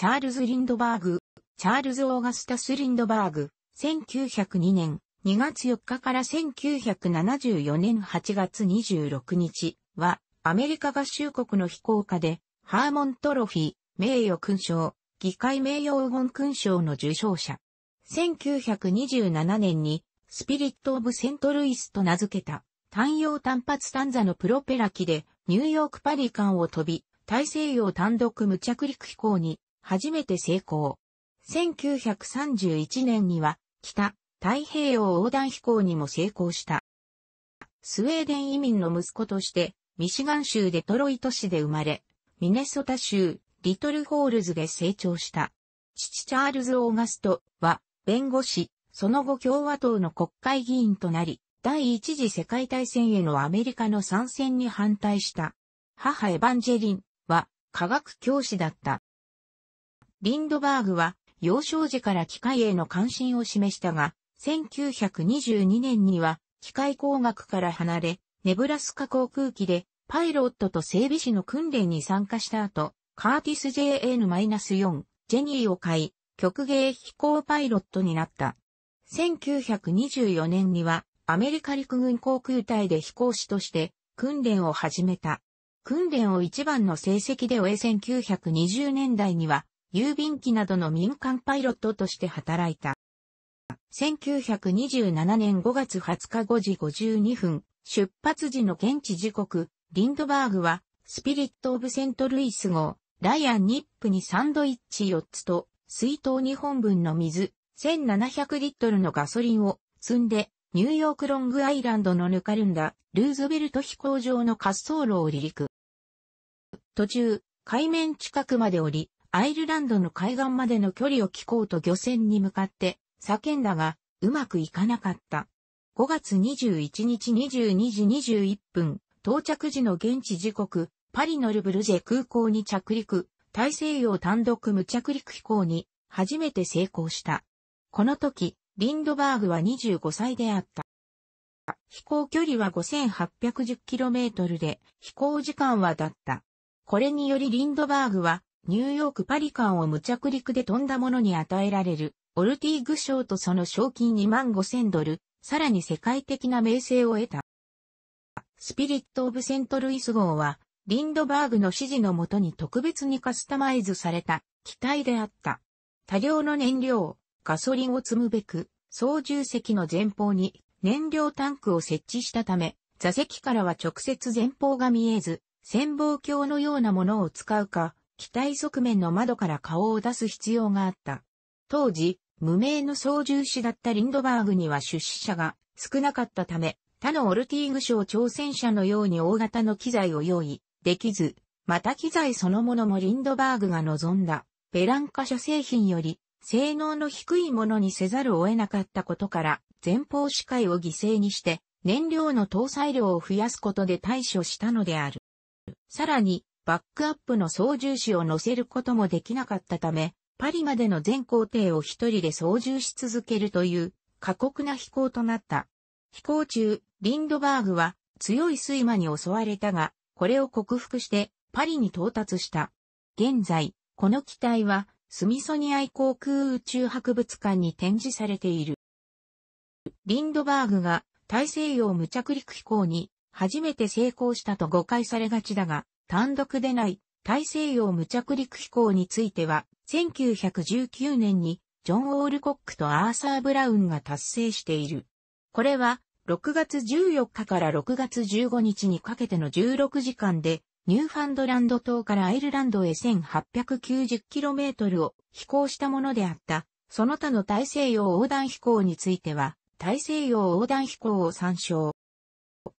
チャールズ・リンドバーグ、チャールズ・オーガスタス・リンドバーグ、1902年2月4日から1974年8月26日は、アメリカ合衆国の飛行家で、ハーモントロフィー、名誉勲章、議会名誉黄金勲章の受章者。1927年に、スピリット・オブ・セント・ルイスと名付けた、単葉単発単座のプロペラ機で、ニューヨーク・パリ間を飛び、大西洋単独無着陸飛行に初めて成功。1931年には、北、太平洋横断飛行にも成功した。スウェーデン移民の息子として、ミシガン州デトロイト市で生まれ、ミネソタ州、リトルホールズで成長した。父チャールズ・オーガストは、弁護士、その後共和党の国会議員となり、第一次世界大戦へのアメリカの参戦に反対した。母エヴァンジェリンは科学教師だった。リンドバーグは幼少時から機械への関心を示したが、1922年には機械工学から離れ、ネブラスカ航空機でパイロットと整備士の訓練に参加した後、カーティス JN-4、ジェニーを買い、曲芸飛行パイロットになった。1924年にはアメリカ陸軍航空隊で飛行士として訓練を始めた。訓練を一番の成績で終え1920年代には郵便機などの民間パイロットとして働いた。1927年5月20日5時52分、出発時の現地時刻、リンドバーグは、スピリット・オブ・セント・ルイス号、ライアン・ニップにサンドイッチ4つと、水筒2本分の水、1700リットルのガソリンを積んで、ニューヨークロングアイランドのぬかるんだ、ルーズベルト飛行場の滑走路を離陸。途中、海面近くまで降り、アイルランドの海岸までの距離を聞こうと漁船に向かって叫んだが、うまくいかなかった。5月21日22時21分、到着時の現地時刻、パリのルブルジェ空港に着陸、大西洋単独無着陸飛行に初めて成功した。この時、リンドバーグは25歳であった。飛行距離は 5810km で、飛行時間はだった。これによりリンドバーグはニューヨークパリ間を無着陸で飛んだ者に与えられる、オルティーグ賞とその賞金2万5千ドル、さらに世界的な名声を得た。スピリット・オブ・セント・ルイス号は、リンドバーグの指示のもとに特別にカスタマイズされた機体であった。多量の燃料、ガソリンを積むべく、操縦席の前方に燃料タンクを設置したため、座席からは直接前方が見えず、潜望鏡のようなものを使うか、機体側面の窓から顔を出す必要があった。当時、無名の操縦士だったリンドバーグには出資者が少なかったため、他のオルティーグ賞挑戦者のように大型の機材を用意できず、また機材そのものもリンドバーグが望んだ、ペランカ社製品より性能の低いものにせざるを得なかったことから、前方視界を犠牲にして、燃料の搭載量を増やすことで対処したのである。さらに、バックアップの操縦士を乗せることもできなかったため、パリまでの全行程を一人で操縦し続けるという過酷な飛行となった。飛行中、リンドバーグは強い睡魔に襲われたが、これを克服してパリに到達した。現在、この機体はスミソニアイ航空宇宙博物館に展示されている。リンドバーグが大西洋無着陸飛行に初めて成功したと誤解されがちだが、単独でない大西洋無着陸飛行については、1919年にジョン・オールコックとアーサー・ブラウンが達成している。これは、6月14日から6月15日にかけての16時間で、ニューファンドランド島からアイルランドへ 1890km を飛行したものであった。その他の大西洋横断飛行については、大西洋横断飛行を参照。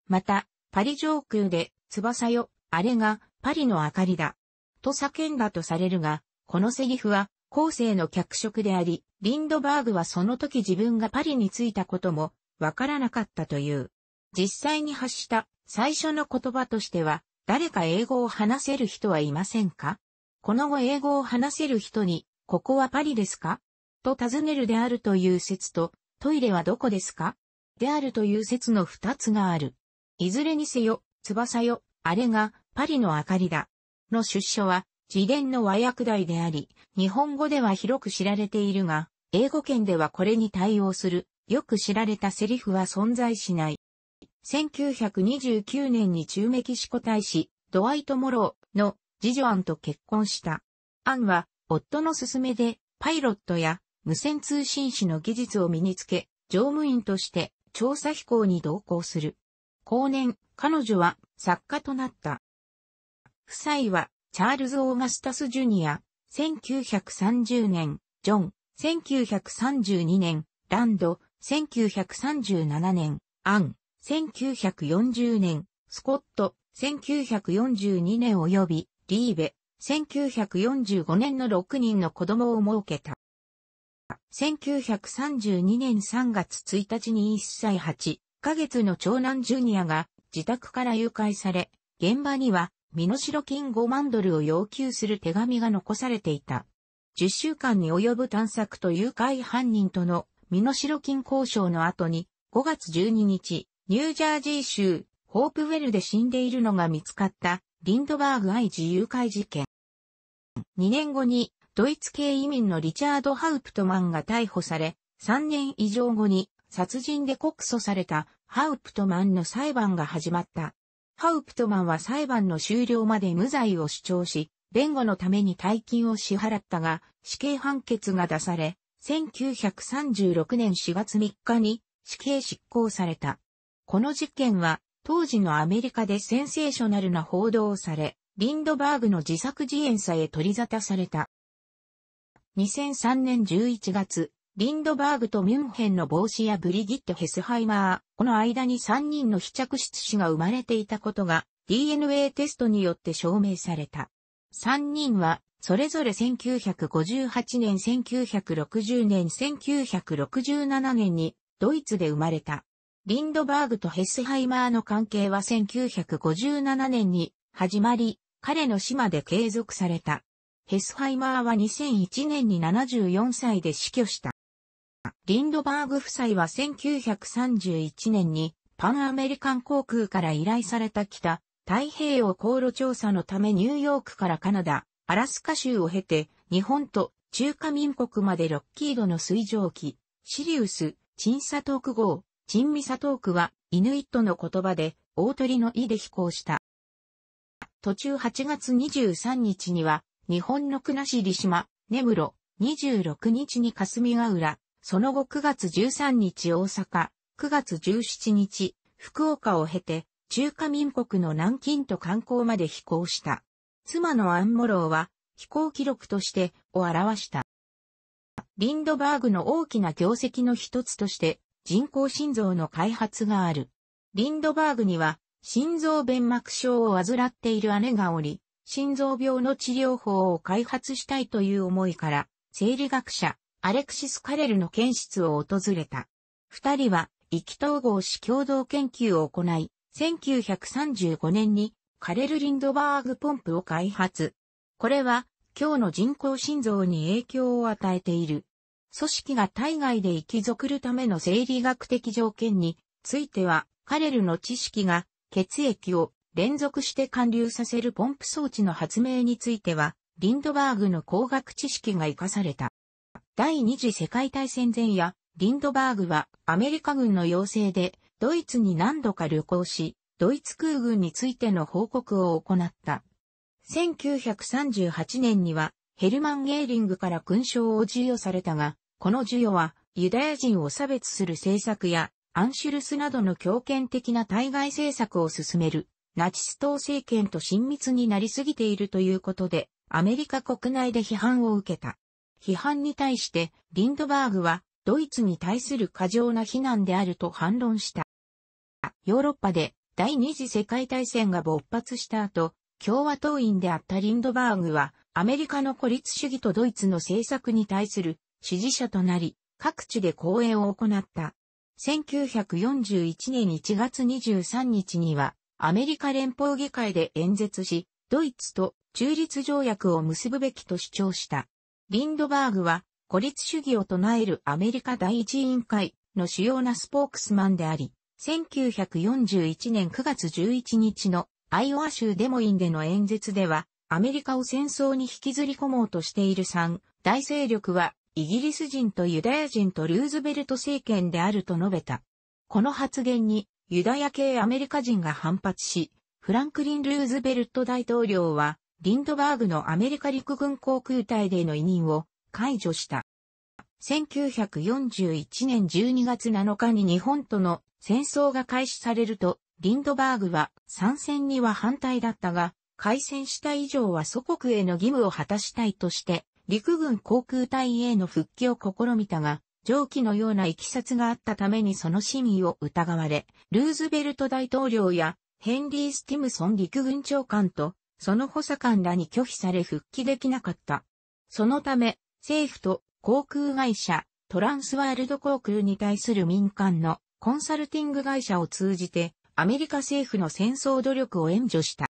また、パリ上空で翼よあれがパリの明かりだ。と叫んだとされるが、このセリフは後世の脚色であり、リンドバーグはその時自分がパリに着いたこともわからなかったという。実際に発した最初の言葉としては、誰か英語を話せる人はいませんかこの後英語を話せる人に、ここはパリですかと尋ねるであるという説と、トイレはどこですかであるという説の二つがある。いずれにせよ、翼よ、あれがパリの明かりだ。の出所は自伝の和訳題であり、日本語では広く知られているが、英語圏ではこれに対応する、よく知られたセリフは存在しない。1929年に中メキシコ大使、ドワイト・モローの次女アンと結婚した。アンは、夫の勧めで、パイロットや無線通信士の技術を身につけ、乗務員として調査飛行に同行する。後年、彼女は作家となった。夫妻はチャールズ・オーガスタス・ジュニア、1930年、ジョン、1932年、ランド、1937年、アン、1940年、スコット、1942年及び、リーベ、1945年の6人の子供を設けた。1932年3月1日に1歳8ヶ月の長男ジュニアが自宅から誘拐され、現場には、身代金5万ドルを要求する手紙が残されていた。10週間に及ぶ探索と誘拐犯人との身代金交渉の後に、5月12日、ニュージャージー州、ホープウェルで死んでいるのが見つかった、リンドバーグ愛知誘拐事件。2年後に、ドイツ系移民のリチャード・ハウプトマンが逮捕され、3年以上後に殺人で告訴されたハウプトマンの裁判が始まった。ハウプトマンは裁判の終了まで無罪を主張し、弁護のために大金を支払ったが、死刑判決が出され、1936年4月3日に死刑執行された。この事件は、当時のアメリカでセンセーショナルな報道をされ、リンドバーグの自作自演さえ取り沙汰された。2003年11月、リンドバーグとミュンヘンの帽子やブリギット・ヘスハイマー、この間に3人の非着室子が生まれていたことが DNA テストによって証明された。3人は、それぞれ1958年、1960年、1967年にドイツで生まれた。リンドバーグとヘスハイマーの関係は1957年に始まり、彼の死まで継続された。ヘスハイマーは2001年に74歳で死去した。リンドバーグ夫妻は1931年にパンアメリカン航空から依頼された北太平洋航路調査のためニューヨークからカナダ、アラスカ州を経て日本と中華民国までロッキードの水蒸気、シリウス、チンサトーク号、チンミサトークはイヌイットの言葉で大鳥の意で飛行した。途中8月23日には日本の国後島、根室、26日に霞ヶ浦、その後9月13日大阪、9月17日、福岡を経て、中華民国の南京と観光まで飛行した。妻のアンモローは、飛行記録として、を表した。リンドバーグの大きな業績の一つとして、人工心臓の開発がある。リンドバーグには、心臓弁膜症を患っている姉がおり、心臓病の治療法を開発したいという思いから、生理学者、アレクシス・カレルの検出を訪れた。二人は、意気統合し共同研究を行い、1935年にカレル・リンドバーグポンプを開発。これは、今日の人工心臓に影響を与えている。組織が体外で生き続るための生理学的条件については、カレルの知識が血液を連続して貫流させるポンプ装置の発明については、リンドバーグの工学知識が活かされた。第二次世界大戦前夜、リンドバーグはアメリカ軍の要請でドイツに何度か旅行し、ドイツ空軍についての報告を行った。1938年にはヘルマン・ゲーリングから勲章を授与されたが、この授与はユダヤ人を差別する政策やアンシュルスなどの強権的な対外政策を進めるナチス党政権と親密になりすぎているということでアメリカ国内で批判を受けた。批判に対してリンドバーグはドイツに対する過剰な非難であると反論した。ヨーロッパで第二次世界大戦が勃発した後、共和党員であったリンドバーグはアメリカの孤立主義とドイツの政策に対する支持者となり、各地で講演を行った。1941年1月23日には、アメリカ連邦議会で演説し、ドイツと中立条約を結ぶべきと主張した。リンドバーグは孤立主義を唱えるアメリカ第一委員会の主要なスポークスマンであり、1941年9月11日のアイオワ州デモインでの演説では、アメリカを戦争に引きずり込もうとしている3大勢力は、イギリス人とユダヤ人とルーズベルト政権であると述べた。この発言にユダヤ系アメリカ人が反発し、フランクリン・ルーズベルト大統領はリンドバーグのアメリカ陸軍航空隊での委任を解除した。1941年12月7日に日本との戦争が開始されると、リンドバーグは参戦には反対だったが、開戦した以上は祖国への義務を果たしたいとして、陸軍航空隊への復帰を試みたが、上記のような行き札があったためにその市民を疑われ、ルーズベルト大統領やヘンリー・スティムソン陸軍長官とその補佐官らに拒否され復帰できなかった。そのため、政府と航空会社、トランスワールド航空に対する民間のコンサルティング会社を通じて、アメリカ政府の戦争努力を援助した。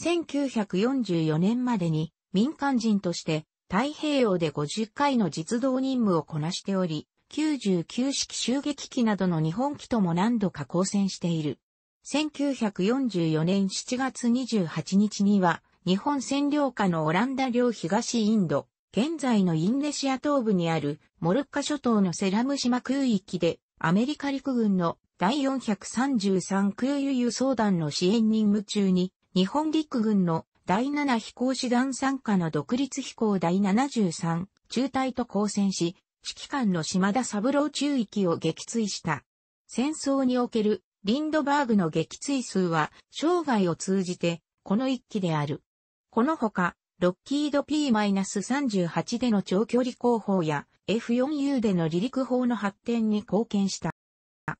1944年までに民間人として太平洋で50回の実動任務をこなしており、99式襲撃機などの日本機とも何度か交戦している。1944年7月28日には、日本占領下のオランダ領東インド、現在のインネシア東部にあるモルッカ諸島のセラム島空域で、アメリカ陸軍の第433空輸輸送団の支援任務中に、日本陸軍の第7飛行士団参加の独立飛行第73中隊と交戦し、指揮官の島田三郎中域を撃墜した。戦争におけるリンドバーグの撃墜数は生涯を通じてこの一機である。このほか、ロッキード P-38 での長距離航法や F4U での離陸法の発展に貢献した。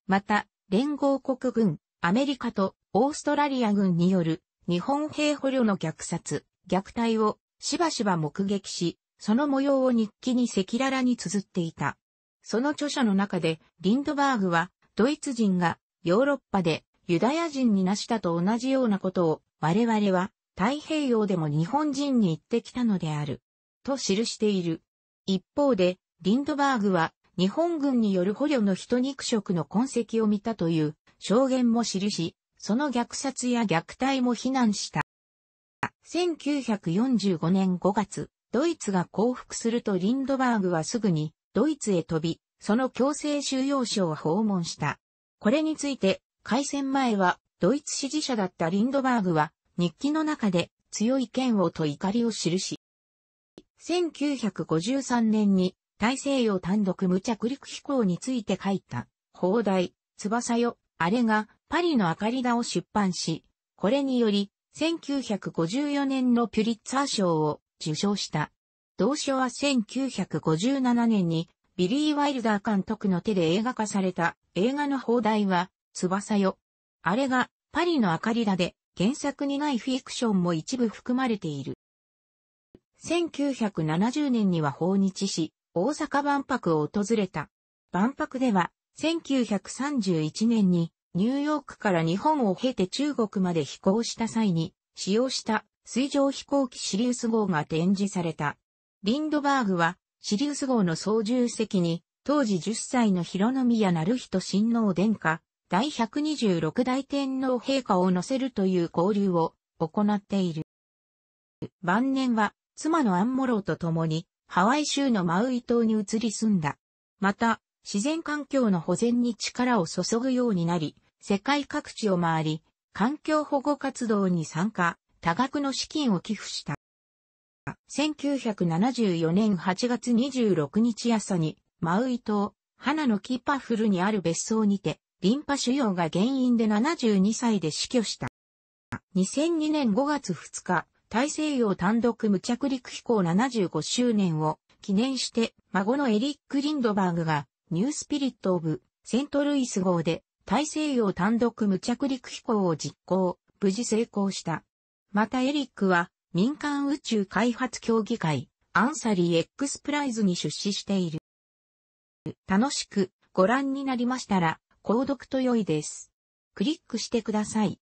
また、連合国軍、アメリカとオーストラリア軍による日本兵捕虜の虐殺、虐待をしばしば目撃し、その模様を日記に赤裸々に綴っていた。その著者の中で、リンドバーグは、ドイツ人がヨーロッパでユダヤ人になしたと同じようなことを我々は太平洋でも日本人に言ってきたのである。と記している。一方で、リンドバーグは日本軍による捕虜の人肉食の痕跡を見たという証言も記し、その虐殺や虐待も非難した。1945年5月、ドイツが降伏するとリンドバーグはすぐにドイツへ飛び、その強制収容所を訪問した。これについて、開戦前はドイツ支持者だったリンドバーグは、日記の中で強い嫌悪と怒りを記し、1953年に大西洋単独無着陸飛行について書いた、砲台、翼よ、あれがパリの明かりだを出版し、これにより、1954年のピュリッツァー賞を受賞した。同書は1957年にビリー・ワイルダー監督の手で映画化された映画の放題は、翼よ。あれが、パリの明かりだで、原作にないフィクションも一部含まれている。1970年には訪日し、大阪万博を訪れた。万博では、1931年に、ニューヨークから日本を経て中国まで飛行した際に、使用した水上飛行機シリウス号が展示された。リンドバーグは、シリウス号の操縦席に、当時10歳の広宮成人親王殿下、第126代天皇陛下を乗せるという交流を行っている。晩年は、妻のアンモローと共に、ハワイ州のマウイ島に移り住んだ。また、自然環境の保全に力を注ぐようになり、世界各地を回り、環境保護活動に参加、多額の資金を寄付した。1974年8月26日朝に、マウイ島、花の木パフルにある別荘にて、リンパ腫瘍が原因で72歳で死去した。2002年5月2日、大西洋単独無着陸飛行75周年を記念して、孫のエリック・リンドバーグが、ニュースピリット・オブ・セントルイス号で、大西洋単独無着陸飛行を実行、無事成功した。またエリックは、民間宇宙開発協議会、アンサリー X プライズに出資している。楽しくご覧になりましたら、購読と良いです。クリックしてください。